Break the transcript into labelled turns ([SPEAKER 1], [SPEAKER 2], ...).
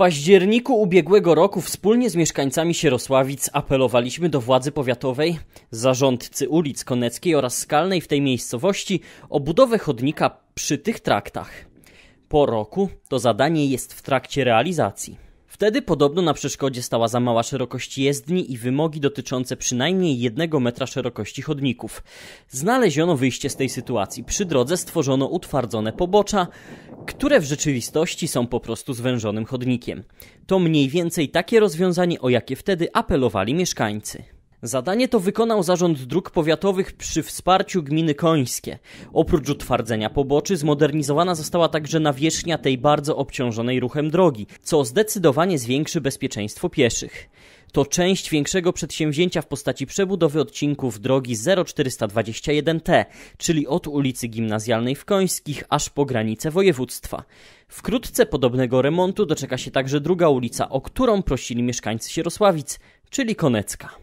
[SPEAKER 1] październiku ubiegłego roku wspólnie z mieszkańcami Sierosławic apelowaliśmy do władzy powiatowej, zarządcy ulic Koneckiej oraz Skalnej w tej miejscowości o budowę chodnika przy tych traktach. Po roku to zadanie jest w trakcie realizacji. Wtedy podobno na przeszkodzie stała za mała szerokość jezdni i wymogi dotyczące przynajmniej jednego metra szerokości chodników. Znaleziono wyjście z tej sytuacji. Przy drodze stworzono utwardzone pobocza, które w rzeczywistości są po prostu zwężonym chodnikiem. To mniej więcej takie rozwiązanie, o jakie wtedy apelowali mieszkańcy. Zadanie to wykonał Zarząd Dróg Powiatowych przy wsparciu gminy Końskie. Oprócz utwardzenia poboczy, zmodernizowana została także nawierzchnia tej bardzo obciążonej ruchem drogi, co zdecydowanie zwiększy bezpieczeństwo pieszych to część większego przedsięwzięcia w postaci przebudowy odcinków drogi 0421T, czyli od ulicy Gimnazjalnej w Końskich aż po granicę województwa. Wkrótce podobnego remontu doczeka się także druga ulica, o którą prosili mieszkańcy Sierosławic, czyli Konecka.